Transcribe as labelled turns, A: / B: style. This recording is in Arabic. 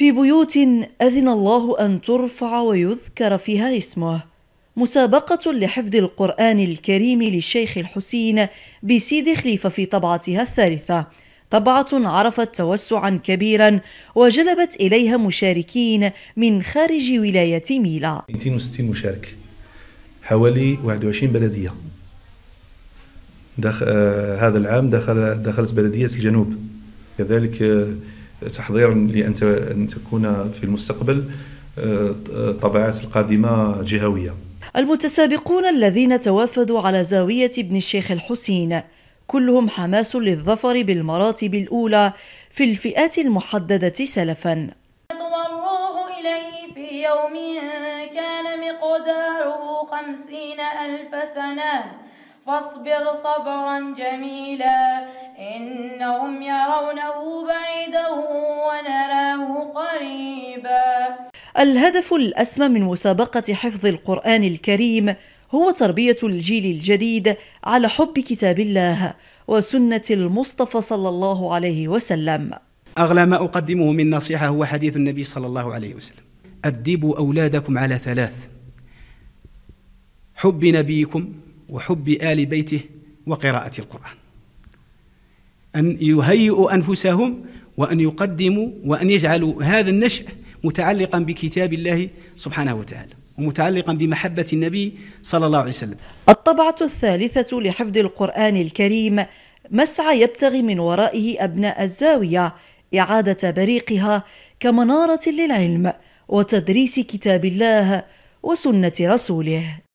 A: في بيوت اذن الله ان ترفع ويذكر فيها اسمه مسابقه لحفظ القران الكريم للشيخ الحسين بسيدي خليفه في طبعتها الثالثه طبعه عرفت توسعا كبيرا وجلبت اليها مشاركين من خارج ولايه ميلا
B: 260 مشارك حوالي 21 بلديه دخل آه هذا العام دخل دخلت بلديه الجنوب كذلك آه تحضيرا لان تكون في المستقبل الطبعات آه، القادمه جهويه.
A: المتسابقون الذين توافدوا على زاويه ابن الشيخ الحسين كلهم حماس للظفر بالمراتب الاولى في الفئات المحدده سلفا.
C: والروح اليه في يوم كان مقداره خمسين الف سنه فاصبر صبرا جميلا انهم يرون
A: الهدف الأسمى من مسابقة حفظ القرآن الكريم هو تربية الجيل الجديد على حب كتاب الله وسنة المصطفى صلى الله عليه وسلم
D: أغلى ما أقدمه من نصيحة هو حديث النبي صلى الله عليه وسلم أدبوا أولادكم على ثلاث حب نبيكم وحب آل بيته وقراءة القرآن أن يهيئوا أنفسهم وأن يقدموا وأن يجعلوا هذا النشأ متعلقا بكتاب الله سبحانه وتعالى ومتعلقا بمحبة النبي صلى الله عليه وسلم
A: الطبعة الثالثة لحفظ القرآن الكريم مسعى يبتغي من ورائه أبناء الزاوية إعادة بريقها كمنارة للعلم وتدريس كتاب الله وسنة رسوله